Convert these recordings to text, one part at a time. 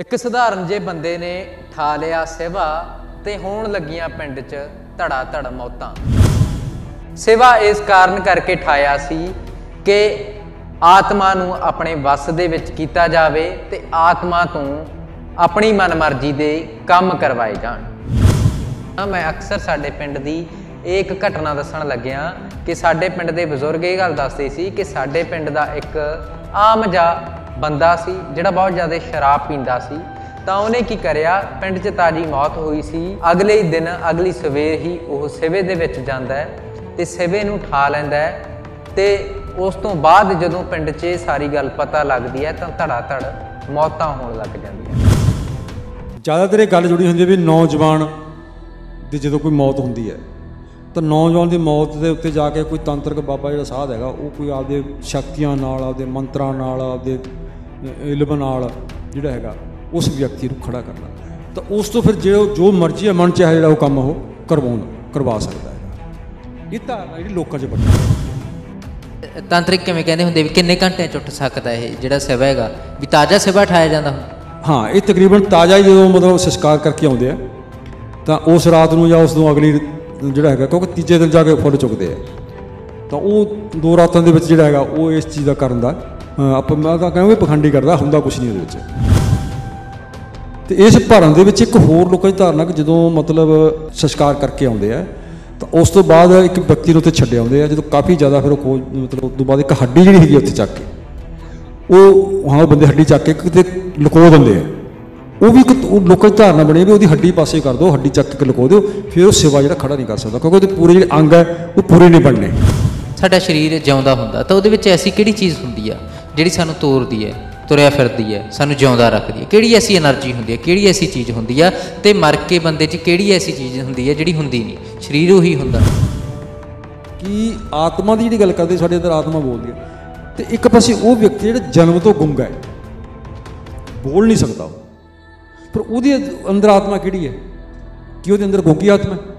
ਇੱਕ ਸਧਾਰਨ ਜੇ ਬੰਦੇ ਨੇ ਠਾ ਲਿਆ ਸੇਵਾ ਤੇ ਹੋਣ ਲੱਗੀਆਂ ਪਿੰਡ 'ਚ ਧੜਾ ਧੜ ਮੌਤਾਂ ਸੇਵਾ ਇਸ ਕਾਰਨ ਕਰਕੇ ਠਾਇਆ ਸੀ ਕਿ ਆਤਮਾ ਨੂੰ ਆਪਣੇ ਵਸ ਦੇ ਵਿੱਚ ਕੀਤਾ ਜਾਵੇ ਤੇ ਆਤਮਾ ਤੋਂ ਆਪਣੀ ਮਨਮਰਜ਼ੀ ਦੇ ਕੰਮ ਕਰਵਾਏ ਜਾਣ ਮੈਂ ਅਕਸਰ ਸਾਡੇ ਪਿੰਡ ਦੀ ਇੱਕ ਘਟਨਾ ਦੱਸਣ ਲੱਗਿਆ ਕਿ ਸਾਡੇ ਪਿੰਡ ਦੇ ਬਜ਼ੁਰਗ ਇਹ ਗੱਲ ਦੱਸਦੇ ਸੀ ਕਿ ਸਾਡੇ ਪਿੰਡ ਦਾ ਇੱਕ ਆਮ ਜਾਂ ਬੰਦਾ ਸੀ ਜਿਹੜਾ ਬਹੁਤ ਜ਼ਿਆਦਾ ਸ਼ਰਾਬ ਪੀਂਦਾ ਸੀ ਤਾਂ ਉਹਨੇ ਕੀ ਕਰਿਆ ਪਿੰਡ 'ਚ ਤਾਜੀ ਮੌਤ ਹੋਈ ਸੀ ਅਗਲੇ ਹੀ ਦਿਨ ਅਗਲੀ ਸਵੇਰ ਹੀ ਉਹ ਸਿਵੇ ਦੇ ਵਿੱਚ ਜਾਂਦਾ ਹੈ ਤੇ ਸਿਵੇ ਨੂੰ ਠਾ ਲੈਂਦਾ ਹੈ ਤੇ ਉਸ ਤੋਂ ਬਾਅਦ ਜਦੋਂ ਪਿੰਡ 'ਚ ਸਾਰੀ ਗੱਲ ਪਤਾ ਲੱਗਦੀ ਹੈ ਤਾਂ ਧੜਾ ਧੜ ਮੌਤਾਂ ਹੋਣ ਲੱਗ ਜਾਂਦੀਆਂ ਜ਼ਿਆਦਾਤਰ ਇਹ ਗੱਲ ਜੁੜੀ ਹੁੰਦੀ ਹੈ ਵੀ ਨੌਜਵਾਨ ਦੀ ਜਦੋਂ ਕੋਈ ਮੌਤ ਹੁੰਦੀ ਹੈ ਤਾਂ ਨੌਜਵਾਨ ਦੀ ਮੌਤ ਦੇ ਉੱਤੇ ਜਾ ਕੇ ਕੋਈ ਤੰਤਰਕ ਬਾਬਾ ਜਿਹੜਾ ਸਾਧ ਹੈਗਾ ਉਹ ਕੋਈ ਆਪਦੇ ਸ਼ਕਤੀਆਂ ਨਾਲ ਆਪਦੇ ਮੰਤਰਾਂ ਨਾਲ ਆਪਦੇ ਇਲਮ ਨਾਲ ਜਿਹੜਾ ਹੈਗਾ ਉਸ ਵਿਅਕਤੀ ਨੂੰ ਖੜਾ ਕਰਨਾ ਤਾਂ ਉਸ ਤੋਂ ਫਿਰ ਜੇ ਜੋ ਮਰਜ਼ੀ ਹੈ ਮਨ ਚਾਹੇ ਜਿਹੜਾ ਉਹ ਕੰਮ ਉਹ ਕਰਵਾਉਣ ਕਰਵਾ ਸਕਦਾ ਹੈ ਇਹ ਤਾਂ ਜਿਹੜੀ ਲੋਕਾਂ 'ਚ ਬੱਟੀ ਤਾਂਤਰਿਕ ਕਿਵੇਂ ਕਹਿੰਦੇ ਹੁੰਦੇ ਵੀ ਕਿੰਨੇ ਘੰਟੇ ਚ ਉੱਠ ਸਕਦਾ ਇਹ ਜਿਹੜਾ ਸੇਵਾ ਹੈਗਾ ਵੀ ਤਾਜ਼ਾ ਸੇਵਾ ਠਾਇਆ ਜਾਂਦਾ ਹਾਂ ਇਹ ਤਕਰੀਬਨ ਤਾਜ਼ਾ ਹੀ ਜਦੋਂ ਮਤਲਬ ਸਸਕਾਰ ਕਰਕੇ ਆਉਂਦੇ ਆ ਤਾਂ ਉਸ ਰਾਤ ਨੂੰ ਜਾਂ ਉਸ ਤੋਂ ਅਗਲੀ ਜਿਹੜਾ ਹੈਗਾ ਕਿਉਂਕਿ ਤੀਜੇ ਦਿਨ ਜਾ ਕੇ ਫੁੱਲ ਚੁੱਕਦੇ ਆ ਤਾਂ ਉਹ ਦੋ ਰਾਤਾਂ ਦੇ ਵਿੱਚ ਜਿਹੜਾ ਹੈਗਾ ਉਹ ਇਸ ਚੀਜ਼ ਦਾ ਕਰਨ ਦਾ ਆਪਾਂ ਮੈਂ ਤਾਂ ਕਹਾਂ ਵੀ ਪਖੰਡੀ ਕਰਦਾ ਹੁੰਦਾ ਕੁਝ ਨਹੀਂ ਉਹਦੇ ਵਿੱਚ ਤੇ ਇਸ ਭਰਮ ਦੇ ਵਿੱਚ ਇੱਕ ਹੋਰ ਲੋਕਾਂ ਦੀ ਧਾਰਨਾ ਕਿ ਜਦੋਂ ਮਤਲਬ ਸੰਸਕਾਰ ਕਰਕੇ ਆਉਂਦੇ ਆ ਤਾਂ ਉਸ ਤੋਂ ਬਾਅਦ ਇੱਕ ਵਿਅਕਤੀ ਨੂੰ ਉੱਥੇ ਛੱਡ ਆਉਂਦੇ ਆ ਜਦੋਂ ਕਾਫੀ ਜ਼ਿਆਦਾ ਫਿਰ ਉਹ ਮਤਲਬ ਉਸ ਤੋਂ ਬਾਅਦ ਇੱਕ ਹੱਡੀ ਜਿਹੜੀ ਹੈਗੀ ਉੱਥੇ ਚੱਕ ਕੇ ਉਹ ਹਾਂ ਉਹ ਬੰਦੇ ਹੱਡੀ ਚੱਕ ਕੇ ਕਿਤੇ ਲੁਕੋ ਦਿੰਦੇ ਆ ਉਹ ਵੀ ਇੱਕ ਲੋਕਾਂ ਦੀ ਧਾਰਨਾ ਬਣੀ ਵੀ ਉਹਦੀ ਹੱਡੀ ਪਾਸੇ ਕਰ ਦਿਓ ਹੱਡੀ ਚੱਕ ਕੇ ਲੁਕੋ ਦਿਓ ਫਿਰ ਉਹ ਸਿਵਾ ਜਿਹੜਾ ਖੜਾ ਨਹੀਂ ਕਰ ਸਕਦਾ ਕਿਉਂਕਿ ਉਹਦੇ ਪੂਰੇ ਜਿਹੜੇ ਅੰਗ ਹੈ ਉਹ ਪੂਰੇ ਨਹੀਂ ਬਣਨੇ ਸਾਡਾ ਸਰੀਰ ਜਿਉਂਦਾ ਹੁੰਦਾ ਤਾਂ ਉਹਦੇ ਵਿੱਚ ਐਸੀ ਕਿਹੜੀ ਚੀਜ਼ ਹੁੰਦੀ ਆ ਜਿਹੜੀ ਸਾਨੂੰ ਤੋਰਦੀ ਹੈ ਤੁਰਿਆ ਫਿਰਦੀ ਹੈ ਸਾਨੂੰ ਜਿਉਂਦਾ ਰੱਖਦੀ ਹੈ ਕਿਹੜੀ ਐਸੀ એનર્ਜੀ ਹੁੰਦੀ ਹੈ ਕਿਹੜੀ ਐਸੀ ਚੀਜ਼ ਹੁੰਦੀ ਆ ਤੇ ਮਰ ਕੇ ਬੰਦੇ 'ਚ ਕਿਹੜੀ ਐਸੀ ਚੀਜ਼ ਹੁੰਦੀ ਹੈ ਜਿਹੜੀ ਹੁੰਦੀ ਨਹੀਂ ਸਰੀਰ ਉਹੀ ਹੁੰਦਾ ਕਿ ਆਤਮਾ ਦੀ ਜਿਹੜੀ ਗੱਲ ਕਰਦੇ ਸਾਡੇ ਅੰਦਰ ਆਤਮਾ ਬੋਲਦੀ ਹੈ ਤੇ ਇੱਕ ਪਾਸੇ ਉਹ ਵਿਅਕਤੀ ਜਿਹੜਾ ਜਨਮ ਤੋਂ ਗੁੰਗਾ ਹੈ ਬੋਲ ਨਹੀਂ ਸਕਦਾ ਪਰ ਉਹਦੇ ਅੰਦਰ ਆਤਮਾ ਕਿਹੜੀ ਹੈ ਕਿ ਉਹਦੇ ਅੰਦਰ ਗੁੰਗੀ ਆਤਮਾ ਹੈ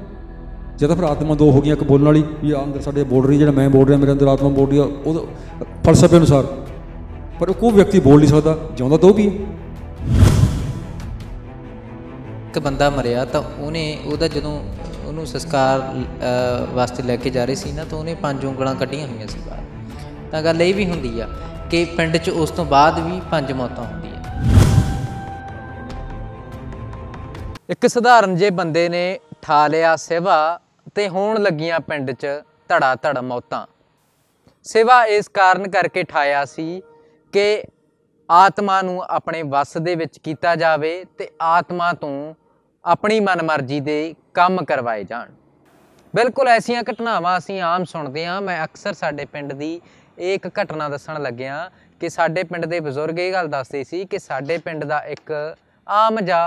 ਜਦੋਂ ਫਿਰ ਆਤਮਾ ਦੋ ਹੋ ਗਈਆਂ ਇੱਕ ਬੋਲਣ ਵਾਲੀ ਵੀ ਅੰਦਰ ਸਾਡੇ ਬੋਲ ਰਹੀ ਜਿਹੜਾ ਮੈਂ ਬੋਲ ਰਿਹਾ ਮੇਰੇ ਅੰਦਰ ਆਤਮਾ ਬੋਲ ਰਹੀ ਆ ਉਹ ਫਲਸਫੇ ਅਨੁਸਾਰ ਪਰ ਉਹ ਕੋਈ ਵਿਅਕਤੀ ਬੋਲ ਨਹੀਂ ਸਕਦਾ ਜਿਉਂਦਾ ਤੋਂ ਵੀ ਇੱਕ ਬੰਦਾ ਮਰਿਆ ਤਾਂ ਉਹਨੇ ਉਹਦਾ ਜਦੋਂ ਉਹਨੂੰ ਸੰਸਕਾਰ ਵਾਸਤੇ ਲੈ ਕੇ ਜਾ ਰਹੇ ਸੀ ਨਾ ਤਾਂ ਉਹਨੇ ਪੰਜ ਉਂਗਲਾਂ ਕੱਢੀਆਂ ਹੋਈਆਂ ਸੀ ਬਾਹਰ ਤਾਂ ਗੱਲ ਇਹ ਵੀ ਹੁੰਦੀ ਆ ਕਿ ਪਿੰਡ 'ਚ ਉਸ ਤੋਂ ਬਾਅਦ ਵੀ ਪੰਜ ਮੌਤਾਂ ਹੁੰਦੀਆਂ ਇੱਕ ਸਧਾਰਨ ਜੇ ਬੰਦੇ ਨੇ ਠਾ ਲਿਆ ਸੇਵਾ ਤੇ ਹੋਣ ਲੱਗੀਆਂ ਪਿੰਡ 'ਚ ਧੜਾ ਧੜ ਮੌਤਾਂ ਸੇਵਾ ਇਸ ਕਾਰਨ ਕਰਕੇ ਠਾਇਆ ਸੀ ਕਿ ਆਤਮਾ ਨੂੰ ਆਪਣੇ ਵਸ ਦੇ ਵਿੱਚ ਕੀਤਾ ਜਾਵੇ ਤੇ ਆਤਮਾ ਤੋਂ ਆਪਣੀ ਮਨਮਰਜ਼ੀ ਦੇ ਕੰਮ ਕਰਵਾਏ ਜਾਣ ਬਿਲਕੁਲ ਐਸੀਆਂ ਘਟਨਾਵਾਂ ਅਸੀਂ ਆਮ ਸੁਣਦੇ ਹਾਂ ਮੈਂ ਅਕਸਰ ਸਾਡੇ ਪਿੰਡ ਦੀ ਇੱਕ ਘਟਨਾ ਦੱਸਣ ਲੱਗਿਆ ਕਿ ਸਾਡੇ ਪਿੰਡ ਦੇ ਬਜ਼ੁਰਗ ਇਹ ਗੱਲ ਦੱਸਦੇ ਸੀ ਕਿ ਸਾਡੇ ਪਿੰਡ ਦਾ ਇੱਕ ਆਮ ਜਾ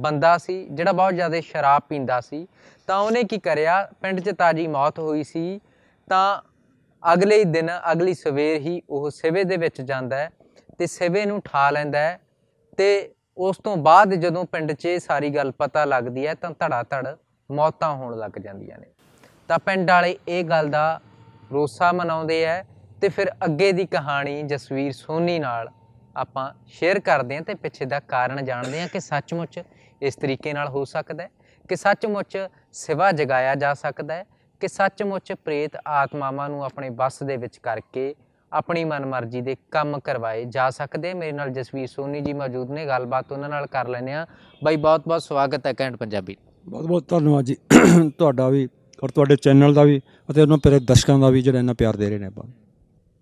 ਬੰਦਾ ਸੀ ਜਿਹੜਾ ਬਹੁਤ ਜ਼ਿਆਦਾ ਸ਼ਰਾਬ ਪੀਂਦਾ ਸੀ ਤਾਂ ਉਹਨੇ ਕੀ ਕਰਿਆ ਪਿੰਡ 'ਚ ਤਾਜੀ ਮੌਤ ਹੋਈ ਸੀ ਤਾਂ ਅਗਲੇ ਹੀ ਦਿਨ ਅਗਲੀ ਸਵੇਰ ਹੀ ਉਹ ਸਿਵੇ ਦੇ ਵਿੱਚ ਜਾਂਦਾ ਤੇ ਸਿਵੇ ਨੂੰ ਠਾ ਲੈਂਦਾ ਤੇ ਉਸ ਤੋਂ ਬਾਅਦ ਜਦੋਂ ਪਿੰਡ 'ਚ ਸਾਰੀ ਗੱਲ ਪਤਾ ਲੱਗਦੀ ਹੈ ਤਾਂ ਧੜਾ ਧੜ ਮੌਤਾਂ ਹੋਣ ਲੱਗ ਜਾਂਦੀਆਂ ਨੇ ਤਾਂ ਪਿੰਡ ਵਾਲੇ ਇਹ ਗੱਲ ਦਾ ਰੋਸਾ ਮਨਾਉਂਦੇ ਐ ਤੇ ਫਿਰ ਅੱਗੇ ਦੀ ਕਹਾਣੀ ਜਸਵੀਰ ਸੋਨੀ ਨਾਲ ਆਪਾਂ ਸ਼ੇਅਰ ਕਰਦੇ ਹਾਂ ਤੇ ਪਿੱਛੇ ਦਾ ਕਾਰਨ ਜਾਣਦੇ ਹਾਂ ਕਿ ਸੱਚਮੁੱਚ ਇਸ ਤਰੀਕੇ ਨਾਲ ਹੋ ਸਕਦਾ ਹੈ ਕਿ ਸੱਚਮੁੱਚ ਸਿਵਾ ਜਗਾਇਆ ਜਾ ਸਕਦਾ ਹੈ ਕਿ ਸੱਚਮੁੱਚ ਪ੍ਰੇਤ ਆਤਮਾਵਾਂ ਨੂੰ ਆਪਣੇ ਬਸ ਦੇ ਵਿੱਚ ਕਰਕੇ ਆਪਣੀ ਮਨਮਰਜ਼ੀ ਦੇ ਕੰਮ ਕਰਵਾਏ ਜਾ ਸਕਦੇ ਮੇਰੇ ਨਾਲ ਜਸਵੀਰ ਸੋਨੀ ਜੀ ਮੌਜੂਦ ਨੇ ਗੱਲਬਾਤ ਉਹਨਾਂ ਨਾਲ ਕਰ ਲੈਨੇ ਆ ਬਾਈ ਬਹੁਤ ਬਹੁਤ ਸਵਾਗਤ ਹੈ ਕੈਂਟ ਪੰਜਾਬੀ ਬਹੁਤ ਬਹੁਤ ਧੰਨਵਾਦ ਜੀ ਤੁਹਾਡਾ ਵੀ ਔਰ ਤੁਹਾਡੇ ਚੈਨਲ ਦਾ ਵੀ ਅਤੇ ਉਹਨਾਂ ਪਿਆਰੇ ਦਰਸ਼ਕਾਂ ਦਾ ਵੀ ਜਿਹੜਾ ਇੰਨਾ ਪਿਆਰ ਦੇ ਰਹੇ ਨੇ ਆਪਾਂ